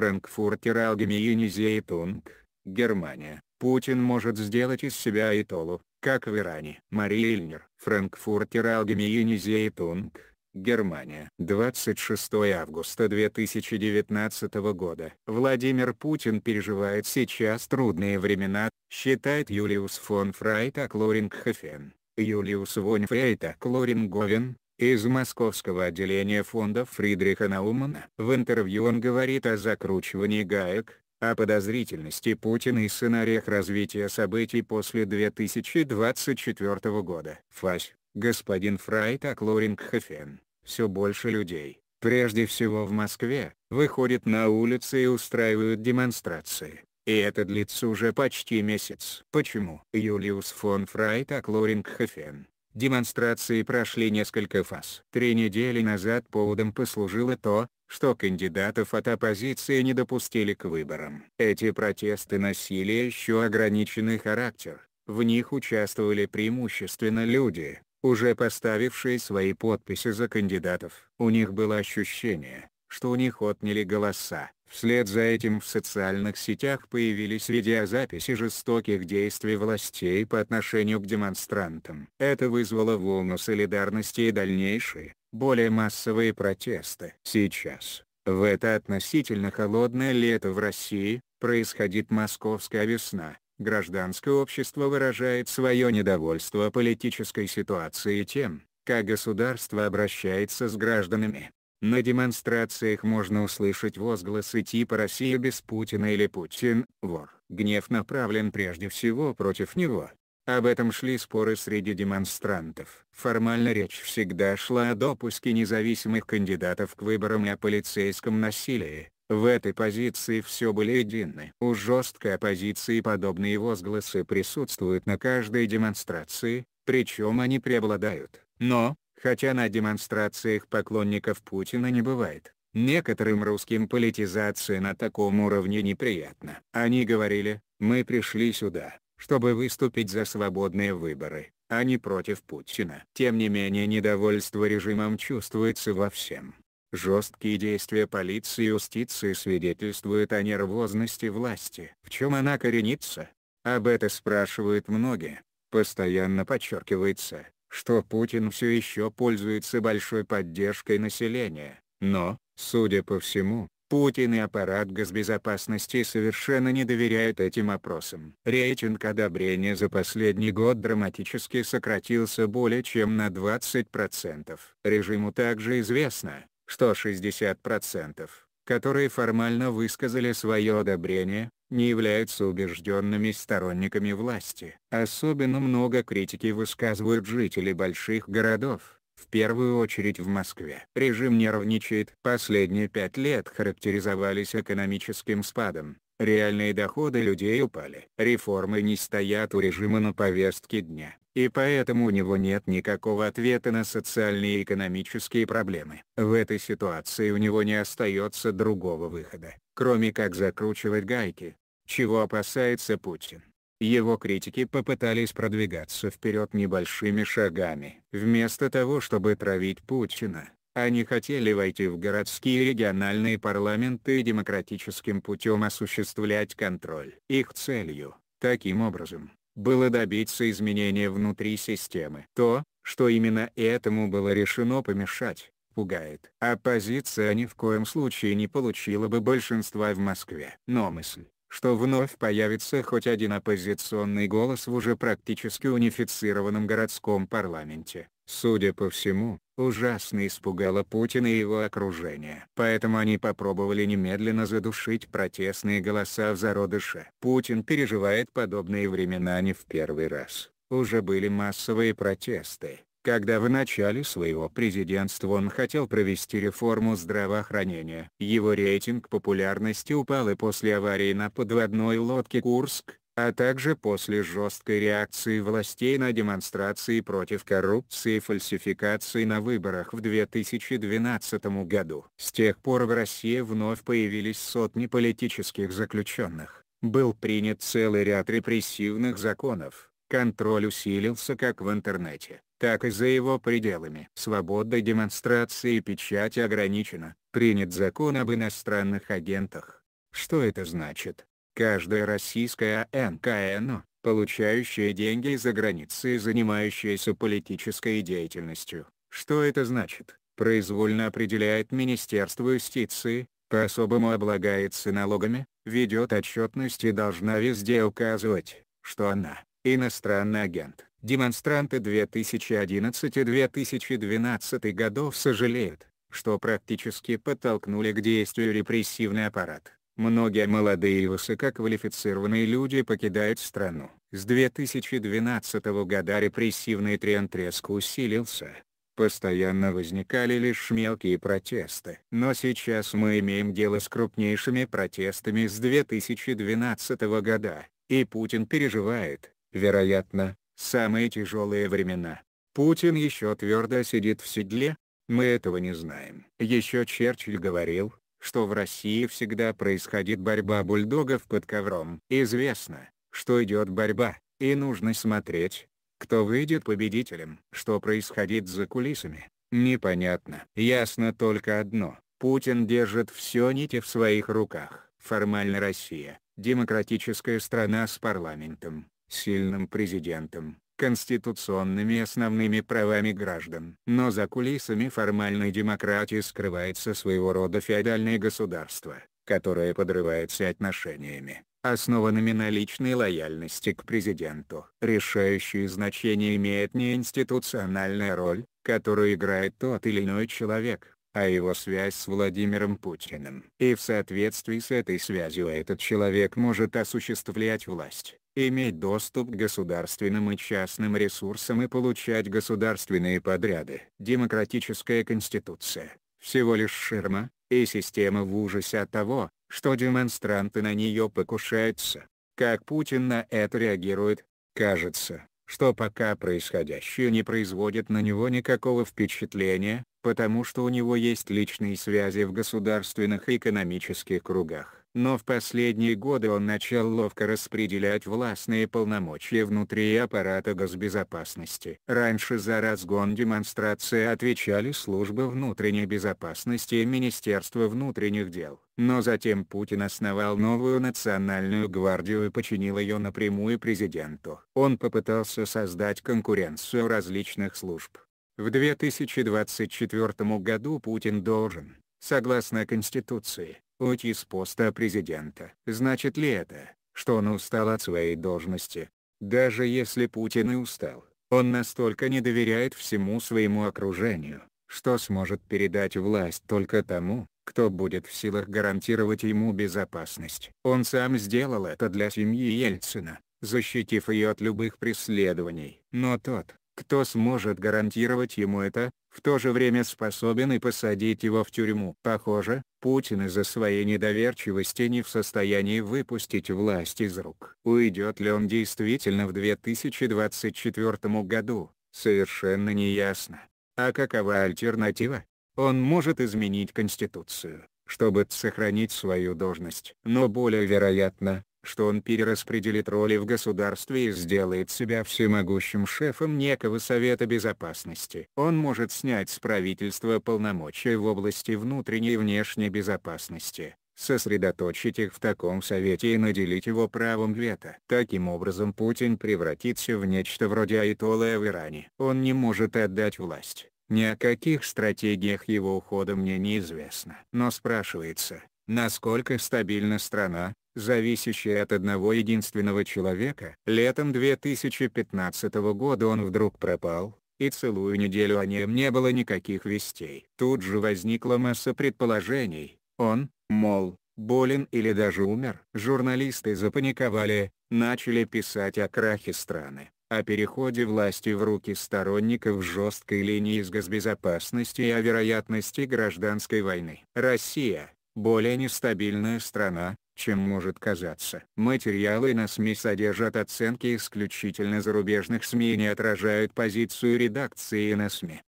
Франкфуртер Allgemeine Zeitung, Германия. Путин может сделать из себя Айтолу, как в Иране. Мария Ильнер. Франкфуртер Allgemeine Zeitung, Германия. 26 августа 2019 года. Владимир Путин переживает сейчас трудные времена, считает Юлиус фон Фрайтак Лорингхофен. Юлиус фон Фрайтак Лоринговен, из московского отделения фонда Фридриха Наумана. В интервью он говорит о закручивании гаек, о подозрительности Путина и сценариях развития событий после 2024 года. Фась, господин Фрайтак Лоринг-Хофен, все больше людей, прежде всего в Москве, выходят на улицы и устраивают демонстрации. И это длится уже почти месяц. Почему? Юлиус фон Фрайтак Лоринг-Хофен Демонстрации прошли несколько фаз. Три недели назад поводом послужило то, что кандидатов от оппозиции не допустили к выборам. Эти протесты носили еще ограниченный характер. В них участвовали преимущественно люди, уже поставившие свои подписи за кандидатов. У них было ощущение, что у них отняли голоса, Вслед за этим в социальных сетях появились видеозаписи жестоких действий властей по отношению к демонстрантам. Это вызвало волну солидарности и дальнейшие, более массовые протесты. Сейчас, в это относительно холодное лето в России, происходит московская весна. Гражданское общество выражает свое недовольство политической ситуацией тем, как государство обращается с гражданами. На демонстрациях можно услышать возгласы типа «Россия без Путина» или «Путин – вор». Гнев направлен прежде всего против него. Об этом шли споры среди демонстрантов. Формально речь всегда шла о допуске независимых кандидатов к выборам и о полицейском насилии. В этой позиции все были едины. У жесткой оппозиции подобные возгласы присутствуют на каждой демонстрации, причем они преобладают. Но, хотя на демонстрациях поклонников Путина не бывает. Некоторым русским политизация на таком уровне неприятна. Они говорили, мы пришли сюда, чтобы выступить за свободные выборы, а не против Путина. Тем не менее недовольство режимом чувствуется во всем. Жесткие действия полиции и юстиции свидетельствуют о нервозности власти. В чем она коренится? Об это спрашивают многие. Постоянно подчеркивается, что Путин все еще пользуется большой поддержкой населения. Но, судя по всему, Путин и аппарат госбезопасности совершенно не доверяют этим опросам. Рейтинг одобрения за последний год драматически сократился более чем на 20%. Режиму также известно, что 60%, которые формально высказали свое одобрение, не являются убежденными сторонниками власти. Особенно много критики высказывают жители больших городов, в первую очередь в Москве. Режим нервничает. Последние пять лет характеризовались экономическим спадом. Реальные доходы людей упали. Реформы не стоят у режима на повестке дня, и поэтому у него нет никакого ответа на социальные и экономические проблемы. В этой ситуации у него не остается другого выхода, кроме как закручивать гайки, чего опасается Путин. Его критики попытались продвигаться вперед небольшими шагами. Вместо того чтобы травить Путина, они хотели войти в городские и региональные парламенты и демократическим путем осуществлять контроль. Их целью, таким образом, было добиться изменения внутри системы. То, что именно этому было решено помешать, пугает. Оппозиция ни в коем случае не получила бы большинства в Москве. Но мысль, что вновь появится хоть один оппозиционный голос в уже практически унифицированном городском парламенте. Судя по всему, ужасно испугало Путина и его окружение. Поэтому они попробовали немедленно задушить протестные голоса в зародыше. Путин переживает подобные времена не в первый раз. Уже были массовые протесты, когда в начале своего президентства он хотел провести реформу здравоохранения, его рейтинг популярности упал и после аварии на подводной лодке «Курск», а также после жесткой реакции властей на демонстрации против коррупции и фальсификации на выборах в 2012 году. С тех пор в России вновь появились сотни политических заключенных, был принят целый ряд репрессивных законов, контроль усилился как в интернете, так и за его пределами. Свобода демонстрации и печати ограничена, принят закон об иностранных агентах. Что это значит? Каждая российская НКНО, получающая деньги из-за границы и занимающаяся политической деятельностью, что это значит, произвольно определяет Министерство юстиции, по-особому облагается налогами, ведет отчетность и должна везде указывать, что она – иностранный агент демонстранты 2011-2012 годов сожалеют, что практически подтолкнули к действию репрессивный аппарат. Многие молодые и высококвалифицированные люди покидают страну. С 2012 года репрессивный тренд резко усилился. Постоянно возникали лишь мелкие протесты. Но сейчас мы имеем дело с крупнейшими протестами с 2012 года, и Путин переживает, вероятно, Самые тяжелые времена. Путин еще твердо сидит в седле, мы этого не знаем. Еще Черчилль говорил, что в России всегда происходит борьба бульдогов под ковром. Известно, что идет борьба, и нужно смотреть, кто выйдет победителем. Что происходит за кулисами, непонятно. Ясно только одно, Путин держит все нити в своих руках. Формально Россия – демократическая страна с парламентом, сильным президентом, конституционными основными правами граждан. Но за кулисами формальной демократии скрывается своего рода феодальное государство, которое подрывается отношениями, основанными на личной лояльности к президенту. Решающее значение имеет не институциональная роль, которую играет тот или иной человек, а его связь с Владимиром Путиным. И в соответствии с этой связью этот человек может осуществлять власть, иметь доступ к государственным и частным ресурсам и получать государственные подряды. Демократическая конституция – всего лишь ширма, и система в ужасе от того, что демонстранты на нее покушаются. Как Путин на это реагирует? Кажется, что пока происходящее не производит на него никакого впечатления, потому что у него есть личные связи в государственных и экономических кругах но в последние годы он начал ловко распределять властные полномочия внутри аппарата госбезопасности. Раньше за разгон демонстрации отвечали службы внутренней безопасности и Министерство внутренних дел. Но затем Путин основал новую национальную гвардию и починил ее напрямую президенту. Он попытался создать конкуренцию различных служб. В 2024 году Путин должен, согласно Конституции, уйти с поста президента. Значит ли это, что он устал от своей должности? Даже если Путин и устал, он настолько не доверяет всему своему окружению, что сможет передать власть только тому, кто будет в силах гарантировать ему безопасность. Он сам сделал это для семьи Ельцина, защитив ее от любых преследований. Но тот, кто сможет гарантировать ему это, в то же время способен и посадить его в тюрьму. Похоже, Путин из-за своей недоверчивости не в состоянии выпустить власть из рук. Уйдет ли он действительно в 2024 году, совершенно не ясно. А какова альтернатива? Он может изменить Конституцию, чтобы сохранить свою должность. Но более вероятно, что он перераспределит роли в государстве и сделает себя всемогущим шефом некого Совета Безопасности. Он может снять с правительства полномочия в области внутренней и внешней безопасности, сосредоточить их в таком совете и наделить его правом вето. Таким образом Путин превратится в нечто вроде Айтолы в Иране. Он не может отдать власть. Ни о каких стратегиях его ухода мне неизвестно. Но спрашивается, насколько стабильна страна, зависящая от одного единственного человека. Летом 2015 года он вдруг пропал, и целую неделю о нем не было никаких вестей. Тут же возникла масса предположений, он, мол, болен или даже умер. Журналисты запаниковали, начали писать о крахе страны, о переходе власти в руки сторонников жесткой линии с госбезопасности и о вероятности гражданской войны. Россия, более нестабильная страна, чем может казаться. Материалы на СМИ содержат оценки исключительно зарубежных СМИ и не отражают позицию редакции на СМИ.